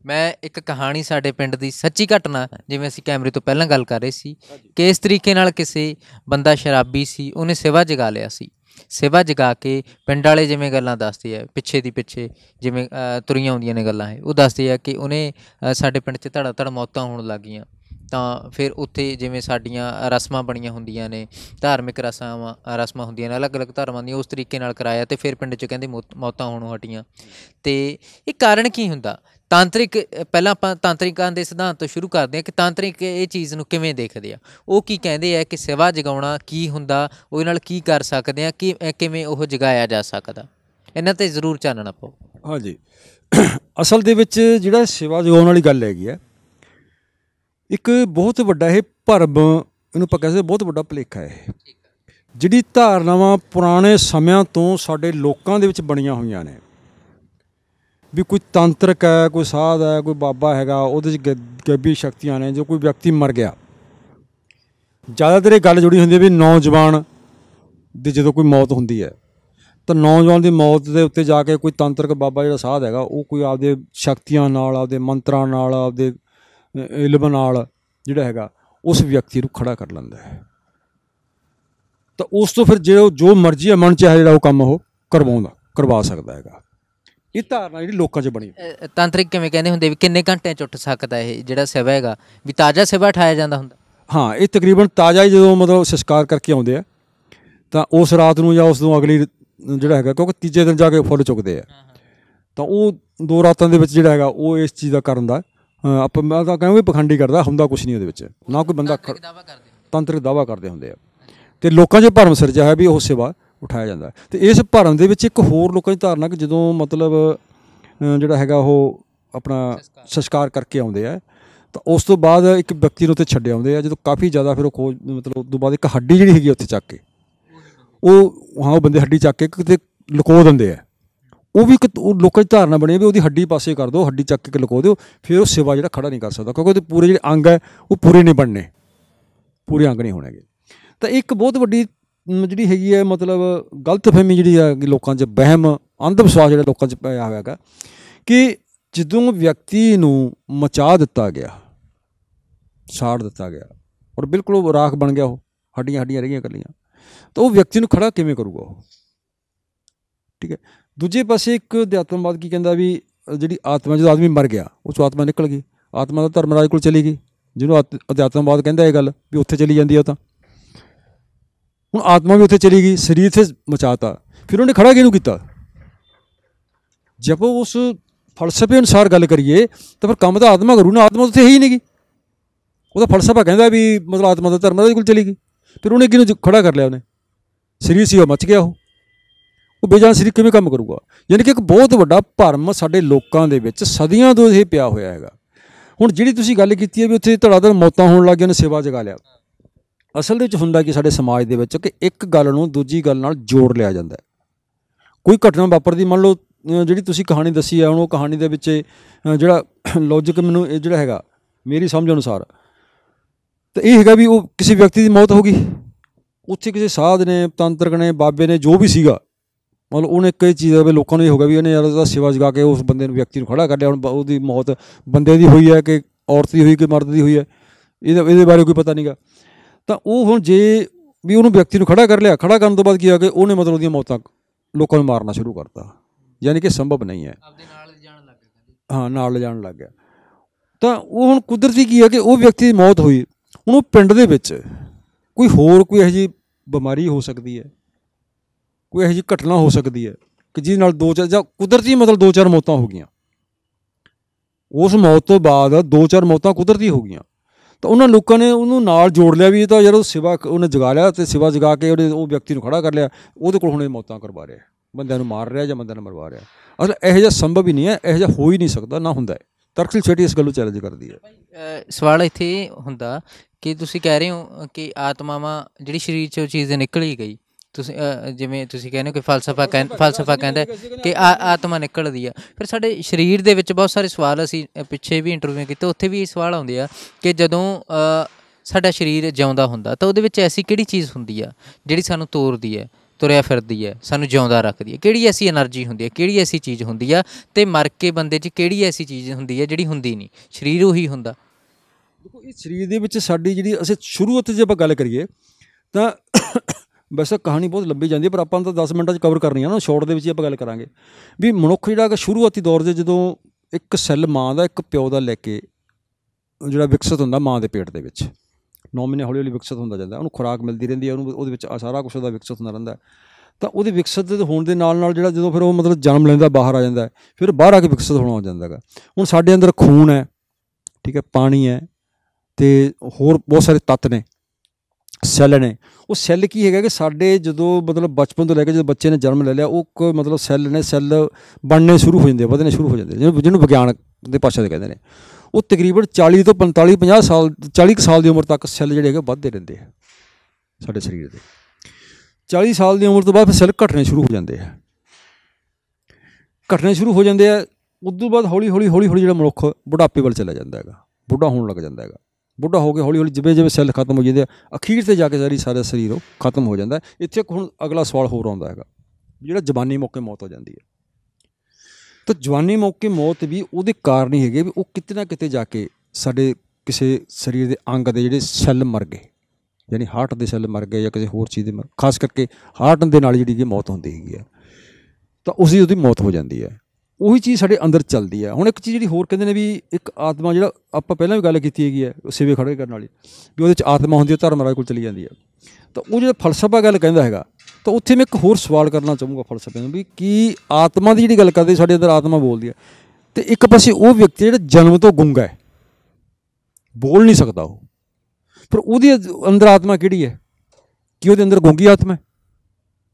ਮੈਂ ਇੱਕ ਕਹਾਣੀ ਸਾਡੇ ਪਿੰਡ ਦੀ ਸੱਚੀ ਘਟਨਾ ਜਿਵੇਂ ਅਸੀਂ ਕੈਮਰੇ ਤੋਂ ਪਹਿਲਾਂ ਗੱਲ ਕਰ ਰਹੇ ਸੀ ਕਿਸ ਤਰੀਕੇ ਨਾਲ ਕਿਸੇ ਬੰਦਾ ਸ਼ਰਾਬੀ ਸੀ ਉਹਨੇ ਸੇਵਾ ਜਗਾ ਲਿਆ ਸੀ ਸੇਵਾ ਜਗਾ ਕੇ ਪਿੰਡ ਵਾਲੇ ਜਿਵੇਂ ਗੱਲਾਂ ਦੱਸਦੇ ਆ ਪਿੱਛੇ ਦੀ ਪਿੱਛੇ ਜਿਵੇਂ ਤੁਰੀਆਂ ਹੁੰਦੀਆਂ ਨੇ ਗੱਲਾਂ ਇਹ ਉਹ ਦੱਸਦੇ ਆ ਕਿ ਉਹਨੇ ਸਾਡੇ ਪਿੰਡ 'ਚ ਧੜਾ ਧੜ ਮੌਤਾਂ ਹੋਣ ਲੱਗੀਆਂ ਤਾਂ ਫਿਰ ਉੱਥੇ ਜਿਵੇਂ ਸਾਡੀਆਂ ਰਸਮਾਂ ਬਣੀਆਂ ਹੁੰਦੀਆਂ ਨੇ ਧਾਰਮਿਕ ਰਸਮਾਂ ਰਸਮਾਂ ਹੁੰਦੀਆਂ ਨੇ ਅਲੱਗ-ਅਲੱਗ ਧਰਮਾਂ ਦੀਆਂ ਉਸ ਤਰੀਕੇ ਨਾਲ ਕਰਾਇਆ ਤੇ ਫਿਰ ਪਿੰਡ 'ਚ ਕਹਿੰਦੇ ਮੌਤਾਂ ਹੋਣੋਂ ਹਟੀਆਂ ਤੇ ਇਹ ਕਾਰਨ ਕੀ ਹੁੰਦਾ ਤਾਂਤਰਿਕ ਪਹਿਲਾਂ ਆਪਾਂ ਤਾਂਤਰਿਕਾਂ ਦੇ ਸਿਧਾਂਤ ਤੋਂ ਸ਼ੁਰੂ ਕਰਦੇ ਹਾਂ ਕਿ ਤਾਂਤਰਿਕ ਇਹ ਚੀਜ਼ ਨੂੰ ਕਿਵੇਂ ਦੇਖਦੇ ਆ ਉਹ ਕੀ ਕਹਿੰਦੇ ਆ ਕਿ ਸੇਵਾ ਜਗਾਉਣਾ ਕੀ ਹੁੰਦਾ ਉਹਦੇ ਨਾਲ ਕੀ ਕਰ ਸਕਦੇ ਆ ਕਿ ਕਿਵੇਂ ਉਹ ਜਗਾਇਆ ਜਾ ਸਕਦਾ ਇਹਨਾਂ ਤੇ ਜ਼ਰੂਰ ਚਾਨਣਾ ਪਾਓ ਹਾਂਜੀ ਅਸਲ ਦੇ ਵਿੱਚ ਜਿਹੜਾ ਸੇਵਾ ਜਗਾਉਣ ਵਾਲੀ ਗੱਲ ਹੈਗੀ ਆ ਇੱਕ ਬਹੁਤ ਵੱਡਾ ਇਹ ਭਰਮ ਇਹਨੂੰ ਆਪਾਂ ਕਹਿੰਦੇ ਬਹੁਤ ਵੱਡਾ ਭਲੇਖਾ ਹੈ ਜਿਹੜੀ ਧਾਰਨਾਵਾਂ ਪੁਰਾਣੇ ਸਮਿਆਂ ਤੋਂ ਸਾਡੇ ਲੋਕਾਂ ਦੇ ਵਿੱਚ ਬਣੀਆਂ ਹੋਈਆਂ ਨੇ ਵੀ ਕੋਈ ਤੰਤਰਕ ਹੈ ਕੋਈ ਸਾਧ ਹੈ ਕੋਈ ਬਾਬਾ ਹੈਗਾ ਉਹਦੇ 'ਚ ਗੱਬੀ ਸ਼ਕਤੀਆਂ ਨੇ ਜੋ ਕੋਈ ਵਿਅਕਤੀ ਮਰ ਗਿਆ ਜ਼ਿਆਦਾਤਰ ਇਹ ਗੱਲ ਜੁੜੀ ਹੁੰਦੀ ਹੈ ਵੀ ਨੌਜਵਾਨ ਦੀ ਜਦੋਂ ਕੋਈ ਮੌਤ ਹੁੰਦੀ ਹੈ ਤਾਂ ਨੌਜਵਾਨ ਦੀ ਮੌਤ ਦੇ ਉੱਤੇ ਜਾ ਕੇ ਕੋਈ ਤੰਤਰਕ ਬਾਬਾ ਜਿਹੜਾ ਸਾਧ ਹੈਗਾ ਉਹ ਕੋਈ ਆਪਦੇ ਸ਼ਕਤੀਆਂ ਨਾਲ ਆਪਦੇ ਮੰਤਰਾਂ ਨਾਲ ਆਪਦੇ ਇਲਮ ਨਾਲ ਜਿਹੜਾ ਹੈਗਾ ਉਸ ਵਿਅਕਤੀ ਨੂੰ ਖੜਾ ਕਰ ਲੈਂਦਾ ਹੈ ਤਾਂ ਉਸ ਤੋਂ ਫਿਰ ਜੋ ਜੋ ਮਰਜ਼ੀ ਹੈ ਮਨ ਚਾਹੇ ਜਿਹੜਾ ਉਹ ਕੰਮ ਉਹ ਕਰਵਾਉਂਦਾ ਕਰਵਾ ਸਕਦਾ ਹੈਗਾ ਇਹ ਧਾਰਨਾ ਜਿਹੜੀ ਲੋਕਾਂ 'ਚ ਬਣੀ ਤਾਂਤਰਿਕ ਕਿਵੇਂ ਕਹਿੰਦੇ ਹੁੰਦੇ ਵੀ ਕਿੰਨੇ ਘੰਟਿਆਂ ਚ ਉੱਠ ਸਕਦਾ ਇਹ ਜਿਹੜਾ ਸਿਵਾ ਹੈਗਾ ਵੀ ਤਾਜ਼ਾ ਸਿਵਾ ਠਾਇਆ ਜਾਂਦਾ ਹੁੰਦਾ ਹਾਂ ਇਹ ਤਕਰੀਬਨ ਤਾਜ਼ਾ ਹੀ ਜਦੋਂ ਮਤਲਬ ਸੰਸਕਾਰ ਕਰਕੇ ਆਉਂਦੇ ਆ ਤਾਂ ਉਸ ਰਾਤ ਨੂੰ ਜਾਂ ਉਸ ਤੋਂ ਅਗਲੀ ਜਿਹੜਾ ਹੈਗਾ ਕਿਉਂਕਿ ਤੀਜੇ ਦਿਨ ਜਾ ਕੇ ਫੁੱਲ ਚੁੱਕਦੇ ਆ ਤਾਂ ਉਹ ਦੋ ਰਾਤਾਂ ਦੇ ਵਿੱਚ ਜਿਹੜਾ ਹੈਗਾ ਉਹ ਇਸ ਚੀਜ਼ ਦਾ ਕਰਨ ਦਾ ਆਪਾਂ ਮੈਂ ਤਾਂ ਕਹਿੰਦਾ ਵੀ ਪਖੰਡੀ ਕਰਦਾ ਹੁੰਦਾ ਕੁਝ ਨਹੀਂ ਉਹਦੇ ਵਿੱਚ ਨਾ ਕੋਈ ਬੰਦਾ ਤੰਤਰ ਤੰਤਰਿਕ ਦਾਵਾ ਕਰਦੇ ਹੁੰਦੇ ਆ ਤੇ ਲੋਕਾਂ 'ਚ ਭਰਮ ਸਿਰਜਿਆ ਹੈ ਵੀ ਉਹ ਸੇਵਾ ਉਠਾਇਆ ਜਾਂਦਾ ਤੇ ਇਸ ਭਰਮ ਦੇ ਵਿੱਚ ਇੱਕ ਹੋਰ ਲੋਕਾਂ ਦੀ ਧਾਰਨਾ ਕਿ ਜਦੋਂ ਮਤਲਬ ਜਿਹੜਾ ਹੈਗਾ ਉਹ ਆਪਣਾ ਸੰਸਕਾਰ ਕਰਕੇ ਆਉਂਦੇ ਆ ਤਾਂ ਉਸ ਤੋਂ ਬਾਅਦ ਇੱਕ ਵਿਅਕਤੀ ਨੂੰ ਉੱਥੇ ਛੱਡ ਆਉਂਦੇ ਆ ਜਦੋਂ ਕਾਫੀ ਜ਼ਿਆਦਾ ਫਿਰ ਉਹ ਖੋਜ ਮਤਲਬ ਉਸ ਤੋਂ ਬਾਅਦ ਇੱਕ ਹੱਡੀ ਜਿਹੜੀ ਹੈਗੀ ਉੱਥੇ ਚੱਕ ਕੇ ਉਹ ਹਾਂ ਉਹ ਬੰਦੇ ਹੱਡੀ ਚੱਕ ਕੇ ਕਿਤੇ ਲੁਕੋ ਦਿੰਦੇ ਆ ਉਹ ਵੀ ਇੱਕ ਲੋਕਾਂ ਦੀ ਧਾਰਨਾ ਬਣੀ ਵੀ ਉਹਦੀ ਹੱਡੀ ਪਾਸੇ ਕਰ ਦਿਓ ਹੱਡੀ ਚੱਕ ਕੇ ਲੁਕੋ ਦਿਓ ਫਿਰ ਉਹ ਸੇਵਾ ਜਿਹੜਾ ਖੜਾ ਨਹੀਂ ਕਰ ਸਕਦਾ ਕਿਉਂਕਿ ਉਹਦੇ ਪੂਰੇ ਜਿਹੜੇ ਅੰਗ ਹੈ ਉਹ ਪੂਰੇ ਨਹੀਂ ਬਣਨੇ ਪੂਰੇ ਅੰਗ ਨਹੀਂ ਹੋਣਗੇ ਤਾਂ ਇੱਕ ਬਹੁਤ ਵੱਡੀ ਜਿਹੜੀ ਹੈਗੀ ਹੈ ਮਤਲਬ ਗਲਤਫਹਿਮੀ ਜਿਹੜੀ ਆ ਲੋਕਾਂ 'ਚ ਵਹਿਮ ਅੰਧ ਵਿਸ਼ਵਾਸ ਜਿਹੜਾ ਲੋਕਾਂ 'ਚ ਪਿਆ ਹੋਇਆਗਾ ਕਿ ਜਦੋਂ ਵਿਅਕਤੀ ਨੂੰ ਮਚਾ ਦਿੱਤਾ ਗਿਆ ਛਾੜ ਦਿੱਤਾ ਗਿਆ ਔਰ ਬਿਲਕੁਲ ਉਹ ਰਾਖ ਬਣ ਗਿਆ ਉਹ ਹੱਡੀਆਂ ਹੱਡੀਆਂ ਰਹੀਆਂ ਕੱਲੀਆਂ ਤਾਂ ਉਹ ਵਿਅਕਤੀ ਨੂੰ ਖੜਾ ਕਿਵੇਂ ਕਰੂਗਾ ਉਹ ਠੀਕ ਹੈ ਦੂਜੇ ਪਾਸੇ ਇੱਕ ਅਧਿਆਤਮਵਾਦ ਕੀ ਕਹਿੰਦਾ ਵੀ ਜਿਹੜੀ ਆਤਮਾ ਜਦੋਂ ਆਦਮੀ ਮਰ ਗਿਆ ਉਸ ਆਤਮਾ ਨਿਕਲ ਗਈ ਆਤਮਾ ਦਾ ਧਰਮਰਾਜ ਕੋਲ ਚਲੀ ਗਈ ਜਿਹਨੂੰ ਅਧਿਆਤਮਵਾਦ ਕਹਿੰਦਾ ਇਹ ਗੱਲ ਵੀ ਉੱਥੇ ਚਲੀ ਜਾਂਦੀ ਆ ਤਾਂ ਹੁਣ ਆਤਮਾ ਵੀ ਉੱਥੇ ਚਲੀ ਗਈ ਸਰੀਰ ਤੇ ਮਚਾਤਾ ਫਿਰ ਉਹਨੇ ਖੜਾ ਕਿਹਨੂੰ ਕੀਤਾ ਜਦੋਂ ਉਸ ਫਲਸਫੇ ਅਨੁਸਾਰ ਗੱਲ ਕਰੀਏ ਤਾਂ ਫਿਰ ਕੰਮ ਦਾ ਆਤਮਾ ਕਰੂ ਨਾ ਆਤਮਾ ਉੱਥੇ ਹੀ ਹੀ ਨਹੀਂਗੀ ਉਹਦਾ ਫਲਸਫਾ ਕਹਿੰਦਾ ਵੀ ਮਤਲਬ ਆਤਮਾ ਦਾ ਧਰਮ ਦਾ ਕੋਲ ਚਲੀ ਗਈ ਫਿਰ ਉਹਨੇ ਕਿਹਨੂੰ ਖੜਾ ਕਰ ਲਿਆ ਉਹਨੇ ਸਰੀਰ ਸੀ ਉਹ ਮਚ ਗਿਆ ਉਹ ਉਹ ਬੇਜਾਨ ਸਰੀਰ ਕਿਵੇਂ ਕੰਮ ਕਰੂਗਾ ਯਾਨੀ ਕਿ ਇੱਕ ਬਹੁਤ ਵੱਡਾ ਭਰਮ ਸਾਡੇ ਲੋਕਾਂ ਦੇ ਵਿੱਚ ਸਦੀਆਂ ਤੋਂ ਇਹ ਪਿਆ ਹੋਇਆ ਹੈਗਾ ਹੁਣ ਜਿਹੜੀ ਤੁਸੀਂ ਗੱਲ ਕੀਤੀ ਹੈ ਵੀ ਉੱਥੇ ਧੜਾ ਧੜ ਮੌਤਾਂ ਹੋਣ ਲੱਗ ਗਈਆਂ ਨੇ ਸੇਵਾ ਜਗਾ ਲਿਆ ਅਸਲ ਦੇ ਵਿੱਚ ਹੁੰਦਾ ਕਿ ਸਾਡੇ ਸਮਾਜ ਦੇ ਵਿੱਚ ਕਿ ਇੱਕ ਗੱਲ ਨੂੰ ਦੂਜੀ ਗੱਲ ਨਾਲ ਜੋੜ ਲਿਆ ਜਾਂਦਾ ਕੋਈ ਘਟਨਾ ਵਾਪਰਦੀ ਮੰਨ ਲਓ ਜਿਹੜੀ ਤੁਸੀਂ ਕਹਾਣੀ ਦੱਸੀ ਹੈ ਹੁਣ ਉਹ ਕਹਾਣੀ ਦੇ ਵਿੱਚ ਜਿਹੜਾ ਲੌਜੀਕ ਮੈਨੂੰ ਇਹ ਜਿਹੜਾ ਹੈਗਾ ਮੇਰੀ ਸਮਝ ਅਨੁਸਾਰ ਤਾਂ ਇਹ ਹੈਗਾ ਵੀ ਉਹ ਕਿਸੇ ਵਿਅਕਤੀ ਦੀ ਮੌਤ ਹੋ ਗਈ ਉੱਥੇ ਕਿਸੇ ਸਾਧ ਨੇ ਤੰਤਰਕ ਨੇ ਬਾਬੇ ਨੇ ਜੋ ਵੀ ਸੀਗਾ ਮਤਲਬ ਉਹਨੇ ਕਈ ਚੀਜ਼ਾਂ ਵੀ ਲੋਕਾਂ ਨੂੰ ਇਹ ਹੋ ਗਿਆ ਵੀ ਇਹਨੇ ਯਾਰ ਉਹਦਾ ਸੇਵਾ ਜਗਾ ਕੇ ਉਸ ਬੰਦੇ ਨੂੰ ਵਿਅਕਤੀ ਨੂੰ ਖੜਾ ਕਰ ਲਿਆ ਹੁਣ ਉਹਦੀ ਮੌਤ ਬੰਦੇ ਦੀ ਹੋਈ ਹੈ ਕਿ ਔਰਤ ਦੀ ਹੋਈ ਕਿ ਮਰਦ ਦੀ ਹੋਈ ਹੈ ਇਹਦੇ ਇਹਦੇ ਬਾਰੇ ਕੋਈ ਪਤਾ ਨਹੀਂਗਾ ਤਾਂ ਉਹ ਹੁਣ ਜੇ ਵੀ ਉਹਨੂੰ ਵਿਅਕਤੀ ਨੂੰ ਖੜਾ ਕਰ ਲਿਆ ਖੜਾ ਕਰਨ ਤੋਂ ਬਾਅਦ ਕੀ ਆ ਗਿਆ ਉਹਨੇ ਮਤਲਬ ਉਹਦੀਆਂ ਮੌਤਾਂ ਲੋਕਾਂ ਨੂੰ ਮਾਰਨਾ ਸ਼ੁਰੂ ਕਰਤਾ ਯਾਨੀ ਕਿ ਸੰਭਵ ਨਹੀਂ ਹੈ ਆਪਦੇ ਨਾਲ ਜਾਣ ਲੱਗ ਗਿਆ ਹਾਂ ਨਾਲ ਜਾਣ ਲੱਗ ਗਿਆ ਤਾਂ ਉਹ ਹੁਣ ਕੁਦਰਤੀ ਕੀ ਹੈ ਕਿ ਉਹ ਵਿਅਕਤੀ ਦੀ ਮੌਤ ਹੋਈ ਹੁਣ ਉਹ ਪਿੰਡ ਦੇ ਵਿੱਚ ਕੋਈ ਹੋਰ ਕੋਈ ਇਹੋ ਜੀ ਬਿਮਾਰੀ ਹੋ ਸਕਦੀ ਹੈ ਕੋਈ ਇਹੋ ਜੀ ਘਟਨਾ ਹੋ ਸਕਦੀ ਹੈ ਕਿ ਜਿਹਦੇ ਨਾਲ ਦੋ ਚਾਰ ਜਾਂ ਕੁਦਰਤੀ ਮਤਲਬ ਦੋ ਚਾਰ ਮੌਤਾਂ ਹੋ ਗਈਆਂ ਉਸ ਮੌਤ ਤੋਂ ਬਾਅਦ ਦੋ ਚਾਰ ਮੌਤਾਂ ਕੁਦਰਤੀ ਹੋ ਗਈਆਂ ਤਾਂ ਉਹਨਾਂ ਲੋਕਾਂ ਨੇ ਉਹਨੂੰ ਨਾਲ ਜੋੜ ਲਿਆ ਵੀ ਇਹ ਤਾਂ ਯਾਰ ਉਹ ਸਿਵਾ ਉਹਨੇ ਜਗਾ ਲਿਆ ਤੇ ਸਿਵਾ ਜਗਾ ਕੇ ਉਹਨੇ ਉਹ ਵਿਅਕਤੀ ਨੂੰ ਖੜਾ ਕਰ ਲਿਆ ਉਹਦੇ ਕੋਲ ਹੁਣ ਇਹ ਮੌਤਾਂ ਕਰਵਾ ਰਿਹਾ ਬੰਦਿਆਂ ਨੂੰ ਮਾਰ ਰਿਹਾ ਜਾਂ ਬੰਦਿਆਂ ਨੂੰ ਮਰਵਾ ਰਿਹਾ ਅਸਲ ਇਹ ਜਿਹਾ ਸੰਭਵ ਹੀ ਨਹੀਂ ਹੈ ਇਹ ਜਿਹਾ ਹੋ ਹੀ ਨਹੀਂ ਸਕਦਾ ਨਾ ਹੁੰਦਾ ਹੈ ਤਰਕਸ਼ੀਲ ਛੇਟੀ ਇਸ ਗੱਲ ਨੂੰ ਚੈਲੰਜ ਕਰਦੀ ਹੈ ਸਵਾਲ ਇੱਥੇ ਹੁੰਦਾ ਕਿ ਤੁਸੀਂ ਕਹਿ ਰਹੇ ਹੋ ਕਿ ਆਤਮਾਵਾਂ ਜਿਹੜੀ ਸਰੀਰ ਚੋਂ ਚੀਜ਼ ਨਿਕਲੀ ਗਈ ਤੁਸੀਂ ਜਿਵੇਂ ਤੁਸੀਂ ਕਹਿੰਦੇ ਹੋ ਕਿ ਫਲਸਫਾ ਫਲਸਫਾ ਕਹਿੰਦਾ ਕਿ ਆਤਮਾ ਨਿਕਲਦੀ ਆ ਫਿਰ ਸਾਡੇ ਸਰੀਰ ਦੇ ਵਿੱਚ ਬਹੁਤ ਸਾਰੇ ਸਵਾਲ ਅਸੀਂ ਪਿੱਛੇ ਵੀ ਇੰਟਰਵਿਊ ਕੀਤੇ ਉੱਥੇ ਵੀ ਇਹ ਸਵਾਲ ਆਉਂਦੇ ਆ ਕਿ ਜਦੋਂ ਸਾਡਾ ਸਰੀਰ ਜਿਉਂਦਾ ਹੁੰਦਾ ਤਾਂ ਉਹਦੇ ਵਿੱਚ ਐਸੀ ਕਿਹੜੀ ਚੀਜ਼ ਹੁੰਦੀ ਆ ਜਿਹੜੀ ਸਾਨੂੰ ਤੋਰਦੀ ਹੈ ਤੁਰਿਆ ਫਿਰਦੀ ਹੈ ਸਾਨੂੰ ਜਿਉਂਦਾ ਰੱਖਦੀ ਹੈ ਕਿਹੜੀ ਐਸੀ એનર્ਜੀ ਹੁੰਦੀ ਹੈ ਕਿਹੜੀ ਐਸੀ ਚੀਜ਼ ਹੁੰਦੀ ਆ ਤੇ ਮਰ ਕੇ ਬੰਦੇ 'ਚ ਕਿਹੜੀ ਐਸੀ ਚੀਜ਼ ਹੁੰਦੀ ਹੈ ਜਿਹੜੀ ਹੁੰਦੀ ਨਹੀਂ ਸਰੀਰ ਉਹੀ ਹੁੰਦਾ ਦੇਖੋ ਇਹ ਸਰੀਰ ਦੇ ਵਿੱਚ ਸਾਡੀ ਜਿਹੜੀ ਅਸੀਂ ਸ਼ੁਰੂ ਉੱਤੇ ਜੇ ਆਪਾਂ ਗੱਲ ਕਰੀਏ ਤਾਂ ਵੈਸੇ ਕਹਾਣੀ ਬਹੁਤ ਲੰਬੀ ਜਾਂਦੀ ਹੈ ਪਰ ਆਪਾਂ ਤਾਂ 10 ਮਿੰਟਾਂ 'ਚ ਕਵਰ ਕਰਨੀ ਹੈ ਨਾ ਸ਼ਾਰਟ ਦੇ ਵਿੱਚ ਹੀ ਆਪਾਂ ਗੱਲ ਕਰਾਂਗੇ ਵੀ ਮਨੁੱਖ ਜਿਹੜਾ ਕਿ ਸ਼ੁਰੂਆਤੀ ਦੌਰ ਦੇ ਜਦੋਂ ਇੱਕ ਸੈੱਲ ਮਾਂ ਦਾ ਇੱਕ ਪਿਓ ਦਾ ਲੈ ਕੇ ਜਿਹੜਾ ਵਿਕਸਿਤ ਹੁੰਦਾ ਮਾਂ ਦੇ ਪੇਟ ਦੇ ਵਿੱਚ 9 ਮਹੀਨੇ ਹੌਲੀ ਹੌਲੀ ਵਿਕਸਿਤ ਹੁੰਦਾ ਜਾਂਦਾ ਉਹਨੂੰ ਖੁਰਾਕ ਮਿਲਦੀ ਰਹਿੰਦੀ ਹੈ ਉਹਨੂੰ ਉਹਦੇ ਵਿੱਚ ਸਾਰਾ ਕੁਝ ਉਹਦਾ ਵਿਕਸਿਤ ਹੁੰਦਾ ਰਹਿੰਦਾ ਤਾਂ ਉਹਦੇ ਵਿਕਸਿਤ ਹੋਣ ਦੇ ਨਾਲ ਨਾਲ ਜਿਹੜਾ ਜਦੋਂ ਫਿਰ ਉਹ ਮਤਲਬ ਜਨਮ ਲੈਂਦਾ ਬਾਹਰ ਆ ਜਾਂਦਾ ਫਿਰ ਬਾਹਰ ਆ ਕੇ ਵਿਕਸਿਤ ਹੋਣਾ ਹੋ ਜਾਂਦਾ ਹੈਗਾ ਹੁਣ ਸਾਡੇ ਅੰਦਰ ਖੂਨ ਹੈ ਠੀਕ ਹੈ ਪਾਣੀ ਹੈ ਤੇ ਹੋਰ ਬਹੁਤ ਸਾਰੇ ਤੱਤ ਨੇ ਸੈੱਲ ਨੇ ਉਹ ਸੈੱਲ ਕੀ ਹੈਗਾ ਕਿ ਸਾਡੇ ਜਦੋਂ ਮਤਲਬ ਬਚਪਨ ਤੋਂ ਲੈ ਕੇ ਜਦੋਂ ਬੱਚੇ ਨੇ ਜਨਮ ਲੈ ਲਿਆ ਉਹ ਕੋਈ ਮਤਲਬ ਸੈੱਲ ਨੇ ਸੈੱਲ ਬਣਨੇ ਸ਼ੁਰੂ ਹੋ ਜਾਂਦੇ ਵਧਣੇ ਸ਼ੁਰੂ ਹੋ ਜਾਂਦੇ ਜਿਹਨੂੰ ਜਿਹਨੂੰ ਵਿਗਿਆਨ ਦੇ ਪਾਸੇ ਦੇ ਕਹਿੰਦੇ ਨੇ ਉਹ ਤਕਰੀਬਨ 40 ਤੋਂ 45 50 ਸਾਲ 40 ਸਾਲ ਦੀ ਉਮਰ ਤੱਕ ਸੈੱਲ ਜਿਹੜੇ ਹੈਗੇ ਵੱਧਦੇ ਰਹਿੰਦੇ ਆ ਸਾਡੇ ਸਰੀਰ ਦੇ 40 ਸਾਲ ਦੀ ਉਮਰ ਤੋਂ ਬਾਅਦ ਫਿਰ ਸੈੱਲ ਘਟਣੇ ਸ਼ੁਰੂ ਹੋ ਜਾਂਦੇ ਆ ਘਟਣੇ ਸ਼ੁਰੂ ਹੋ ਜਾਂਦੇ ਆ ਉਸ ਤੋਂ ਬਾਅਦ ਹੌਲੀ ਹੌਲੀ ਹੌਲੀ ਹੌਲੀ ਜਿਹੜਾ ਮਨੁੱਖ ਬੁਢਾਪੇ ਵੱਲ ਚਲਾ ਜਾਂਦਾ ਹੈਗਾ ਬੁੱਢਾ ਹੋਣ ਲੱਗ ਜਾਂਦਾ ਹੈਗਾ ਬੁੱਢਾ ਹੋ ਕੇ ਹੌਲੀ ਹੌਲੀ ਜਿਵੇਂ ਜਿਵੇਂ ਸੈੱਲ ਖਤਮ ਹੋ ਜਾਂਦੇ ਆ ਅਖੀਰ ਤੇ ਜਾ ਕੇ ਸਾਰੀ ਸਾਰਾ ਸਰੀਰ ਉਹ ਖਤਮ ਹੋ ਜਾਂਦਾ ਇੱਥੇ ਹੁਣ ਅਗਲਾ ਸਵਾਲ ਹੋਰ ਆਉਂਦਾ ਹੈਗਾ ਜਿਹੜਾ ਜਵਾਨੀ ਮੌਕੇ ਮੌਤ ਹੋ ਜਾਂਦੀ ਹੈ ਤਾਂ ਜਵਾਨੀ ਮੌਕੇ ਮੌਤ ਵੀ ਉਹਦੇ ਕਾਰਨ ਹੀ ਹੈਗੇ ਵੀ ਉਹ ਕਿਤੇ ਨਾ ਕਿਤੇ ਜਾ ਕੇ ਸਾਡੇ ਕਿਸੇ ਸਰੀਰ ਦੇ ਅੰਗ ਦੇ ਜਿਹੜੇ ਸੈੱਲ ਮਰ ਗਏ ਯਾਨੀ ਹਾਰਟ ਦੇ ਸੈੱਲ ਮਰ ਗਏ ਜਾਂ ਕਿਸੇ ਹੋਰ ਚੀਜ਼ ਦੇ ਖਾਸ ਕਰਕੇ ਹਾਰਟ ਦੇ ਨਾਲ ਜਿਹੜੀ ਕਿ ਮੌਤ ਹੁੰਦੀ ਹੈਗੀ ਆ ਤਾਂ ਉਸੇ ਉਹਦੀ ਮੌਤ ਹੋ ਜਾਂਦੀ ਹੈ ਉਹੀ ਚੀਜ਼ ਸਾਡੇ ਅੰਦਰ ਚੱਲਦੀ ਹੈ ਹੁਣ ਇੱਕ ਚੀਜ਼ ਜਿਹੜੀ ਹੋਰ ਕਹਿੰਦੇ ਨੇ ਵੀ ਇੱਕ ਆਤਮਾ ਜਿਹੜਾ ਆਪਾਂ ਪਹਿਲਾਂ ਵੀ ਗੱਲ ਕੀਤੀ ਹੈਗੀ ਹੈ ਸੇਵੇ ਖੜੇ ਕਰਨ ਵਾਲੀ ਵੀ ਉਹਦੇ ਚ ਆਤਮਾ ਹੁੰਦੀ ਹੈ ਧਰਮ ਰਾਜ ਕੋਲ ਚਲੀ ਜਾਂਦੀ ਹੈ ਤਾਂ ਉਹ ਜਿਹੜਾ ਫਲਸਫਾ ਗੱਲ ਕਹਿੰਦਾ ਹੈਗਾ ਤਾਂ ਉੱਥੇ ਮੈਂ ਇੱਕ ਹੋਰ ਸਵਾਲ ਕਰਨਾ ਚਾਹੂੰਗਾ ਫਲਸਫੇ ਨੂੰ ਵੀ ਕੀ ਆਤਮਾ ਦੀ ਜਿਹੜੀ ਗੱਲ ਕਰਦੇ ਸਾਡੇ ਅੰਦਰ ਆਤਮਾ ਬੋਲਦੀ ਹੈ ਤੇ ਇੱਕ ਪਾਸੇ ਉਹ ਵਿਅਕਤੀ ਜਿਹੜਾ ਜਨਮ ਤੋਂ ਗੁੰਗਾ ਹੈ ਬੋਲ ਨਹੀਂ ਸਕਦਾ ਉਹ ਪਰ ਉਹਦੇ ਅੰਦਰ ਆਤਮਾ ਕਿਹੜੀ ਹੈ ਕਿ ਉਹਦੇ ਅੰਦਰ ਗੁੰਗੀ ਆਤਮਾ ਹੈ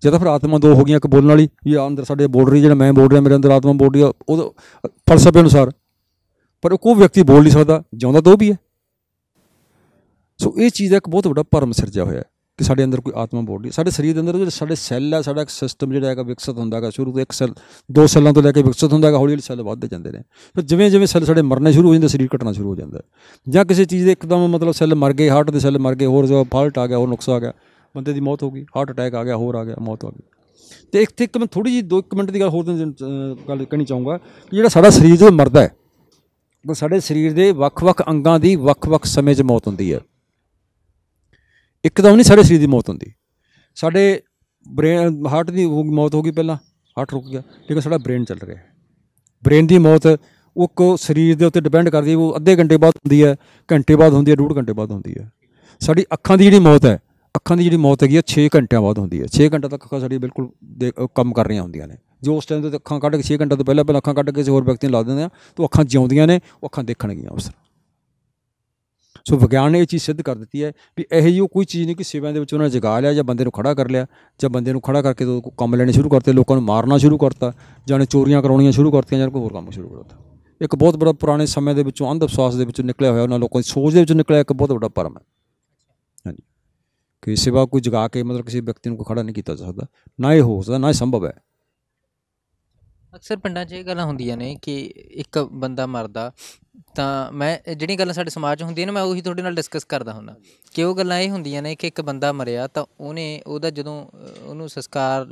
ਜਦੋਂ ਫਿਰ ਆਤਮਾ ਦੋ ਹੋ ਗਈਆਂ ਇੱਕ ਬੋਲਣ ਵਾਲੀ ਵੀ ਆ ਅੰਦਰ ਸਾਡੇ ਬੋਲ ਰਹੀ ਜਿਹੜਾ ਮੈਂ ਬੋਲ ਰਿਹਾ ਮੇਰੇ ਅੰਦਰ ਆਤਮਾ ਬੋਲ ਰਹੀ ਉਹ ਫਲਸਫੇ ਅਨੁਸਾਰ ਪਰ ਕੋਈ ਵਿਅਕਤੀ ਬੋਲ ਨਹੀਂ ਸਕਦਾ ਜਿਉਂਦਾ ਤੋ ਵੀ ਹੈ ਸੋ ਇਹ ਚੀਜ਼ ਇੱਕ ਬਹੁਤ ਵੱਡਾ ਪਰਮ ਸਿਰਜਿਆ ਹੋਇਆ ਹੈ ਕਿ ਸਾਡੇ ਅੰਦਰ ਕੋਈ ਆਤਮਾ ਬੋਲ ਰਹੀ ਸਾਡੇ ਸਰੀਰ ਦੇ ਅੰਦਰ ਜਿਹੜੇ ਸਾਡੇ ਸੈੱਲ ਹੈ ਸਾਡਾ ਇੱਕ ਸਿਸਟਮ ਜਿਹੜਾ ਹੈਗਾ ਵਿਕਸਿਤ ਹੁੰਦਾ ਹੈਗਾ ਸ਼ੁਰੂ ਤੋਂ ਇੱਕ ਸੈੱਲ ਦੋ ਸੈੱਲਾਂ ਤੋਂ ਲੈ ਕੇ ਵਿਕਸਿਤ ਹੁੰਦਾ ਹੈਗਾ ਹੌਲੀ ਹੌਲੀ ਸੈੱਲ ਵੱਧਦੇ ਜਾਂਦੇ ਨੇ ਫਿਰ ਜਿਵੇਂ ਜਿਵੇਂ ਸੈੱਲ ਸਾਡੇ ਮਰਨੇ ਸ਼ੁਰੂ ਹੋ ਜਾਂਦੇ ਸਰੀਰ ਘਟਣਾ ਸ਼ੁਰੂ ਹੋ ਜਾਂਦਾ ਜਾਂ ਕਿਸੇ ਚੀਜ਼ ਦੇ ਇੱਕਦਮ ਮਤਲਬ ਸੈੱਲ ਮਰ ਗਏ ਹਾਰਟ ਦੇ ਸੈੱਲ ਮਰ ਗਏ ਹੋਰ ਜੋ ਫਾਲਟ ਆ ਗਿਆ ਹੋਰ ਨੁਕਸ ਆ ਗਿਆ ਬੰਦੇ ਦੀ ਮੌਤ ਹੋ ਗਈ ਹਾਰਟ ਅਟੈਕ ਆ ਗਿਆ ਹੋਰ ਆ ਗਿਆ ਮੌਤ ਆ ਗਈ ਤੇ ਇੱਕ ਇੱਕ ਮੈਂ ਥੋੜੀ ਜੀ 2 ਮਿੰਟ ਦੀ ਗੱਲ ਹੋਰ ਗੱਲ ਕਹਿਣੀ ਚਾਹੂੰਗਾ ਕਿ ਜਿਹੜਾ ਸਾਡਾ ਸਰੀਰ ਜਦੋਂ ਮਰਦਾ ਹੈ ਤਾਂ ਸਾਡੇ ਸਰੀਰ ਦੇ ਵੱਖ-ਵੱਖ ਅੰਗਾਂ ਦੀ ਵੱਖ-ਵੱਖ ਸਮੇਂ 'ਚ ਮੌਤ ਹੁੰਦੀ ਹੈ ਇੱਕਦਮ ਨਹੀਂ ਸਾਡੇ ਸਰੀਰ ਦੀ ਮੌਤ ਹੁੰਦੀ ਸਾਡੇ ਬ੍ਰੇਨ ਹਾਰਟ ਦੀ ਮੌਤ ਹੋ ਗਈ ਪਹਿਲਾਂ ਹਾਰਟ ਰੁਕ ਗਿਆ ਲੇਕਿਨ ਸਾਡਾ ਬ੍ਰੇਨ ਚੱਲ ਰਿਹਾ ਹੈ ਬ੍ਰੇਨ ਦੀ ਮੌਤ ਉਹ ਕੋ ਸਰੀਰ ਦੇ ਉੱਤੇ ਡਿਪੈਂਡ ਕਰਦੀ ਉਹ ਅੱਧੇ ਘੰਟੇ ਬਾਅਦ ਹੁੰਦੀ ਹੈ ਘੰਟੇ ਬਾਅਦ ਹੁੰਦੀ ਹੈ ਡੂਢ ਘੰਟੇ ਬਾਅਦ ਹੁੰਦੀ ਹੈ ਸਾਡੀ ਅੱਖਾਂ ਦੀ ਜਿਹੜੀ ਮੌਤ ਹੈ ਅੱਖਾਂ ਦੀ ਜਿਹੜੀ ਮੌਤ ਹੈਗੀ ਆ 6 ਘੰਟਿਆਂ ਬਾਅਦ ਹੁੰਦੀ ਹੈ 6 ਘੰਟੇ ਤੱਕ ਅੱਖਾਂ ਸਾਡੀ ਬਿਲਕੁਲ ਕੰਮ ਕਰ ਰਹੀਆਂ ਹੁੰਦੀਆਂ ਨੇ ਜੋ ਉਸ ਟਾਈਮ ਤੇ ਅੱਖਾਂ ਕੱਢ ਕੇ 6 ਘੰਟੇ ਤੋਂ ਪਹਿਲਾਂ ਪਹਿਲਾਂ ਅੱਖਾਂ ਕੱਢ ਕੇ ਕਿਸੇ ਹੋਰ ਵਿਅਕਤੀ ਨੂੰ ਲਾ ਦਿੰਦੇ ਆ ਤਾਂ ਅੱਖਾਂ ਜਿਉਂਦੀਆਂ ਨੇ ਉਹ ਅੱਖਾਂ ਦੇਖਣਗੀਆਂ ਉਸ ਤਰ੍ਹਾਂ ਸੋ ਵਿਗਿਆਨ ਨੇ ਇਹ ਚੀਜ਼ ਸਿੱਧ ਕਰ ਦਿੱਤੀ ਹੈ ਵੀ ਇਹ ਜਿਹੀ ਕੋਈ ਚੀਜ਼ ਨਹੀਂ ਕਿ ਸੇਵਾ ਦੇ ਵਿੱਚ ਉਹਨਾਂ ਨੇ ਜਗਾ ਲਿਆ ਜਾਂ ਬੰਦੇ ਨੂੰ ਖੜਾ ਕਰ ਲਿਆ ਜਾਂ ਬੰਦੇ ਨੂੰ ਖੜਾ ਕਰਕੇ ਤੋਂ ਕੰਮ ਲੈਣੇ ਸ਼ੁਰੂ ਕਰਤੇ ਲੋਕਾਂ ਨੂੰ ਮਾਰਨਾ ਸ਼ੁਰੂ ਕਰਤਾ ਜਾਂ ਨੇ ਚੋਰੀਆਂ ਕਰਾਉਣੀਆਂ ਸ਼ੁਰੂ ਕਰਤੀਆਂ ਜਾਂ ਕੋਈ ਹੋਰ ਕੰਮ ਸ਼ੁਰੂ ਕਰਤਾ ਇੱਕ ਬਹੁਤ ਬੜਾ ਪੁਰਾਣੇ ਸਮੇਂ ਦੇ ਵਿੱਚੋਂ ਅੰਧ ਵਿਸ਼ਵਾਸ ਦੇ ਵਿੱਚੋਂ ਨਿਕਲਿਆ ਹੋਇਆ ਉਹਨਾਂ ਲੋਕਾਂ ਦੀ ਸੋਚ ਦੇ ਵਿੱਚੋਂ ਨਿਕਲਿਆ ਇੱਕ ਬਹੁਤ ਵੱਡਾ ਪਰਮ ਹੈ ਕਿ ਸੇਵਾ ਕੋਈ ਜਗਾ ਕੇ ਮਤਲਬ ਕਿਸੇ ਵਿਅਕਤੀ ਨੂੰ ਕੋ ਖੜਾ ਨਹੀਂ ਕੀਤਾ ਜਾ ਸਕਦਾ ਨਾ ਇਹ ਹੋ ਸਕਦਾ ਨਾ ਇਹ ਸੰਭਵ ਹੈ ਅਕਸਰ ਪਿੰਡਾਂ 'ਚ ਇਹ ਗੱਲਾਂ ਹੁੰਦੀਆਂ ਨੇ ਕਿ ਇੱਕ ਬੰਦਾ ਮਰਦਾ ਤਾਂ ਮੈਂ ਜਿਹੜੀਆਂ ਗੱਲਾਂ ਸਾਡੇ ਸਮਾਜ 'ਚ ਹੁੰਦੀਆਂ ਨੇ ਮੈਂ ਉਹੀ ਤੁਹਾਡੇ ਨਾਲ ਡਿਸਕਸ ਕਰਦਾ ਹੁੰਦਾ ਕਿ ਉਹ ਗੱਲਾਂ ਇਹ ਹੁੰਦੀਆਂ ਨੇ ਕਿ ਇੱਕ ਬੰਦਾ ਮਰਿਆ ਤਾਂ ਉਹਨੇ ਉਹਦਾ ਜਦੋਂ ਉਹਨੂੰ ਸੰਸਕਾਰ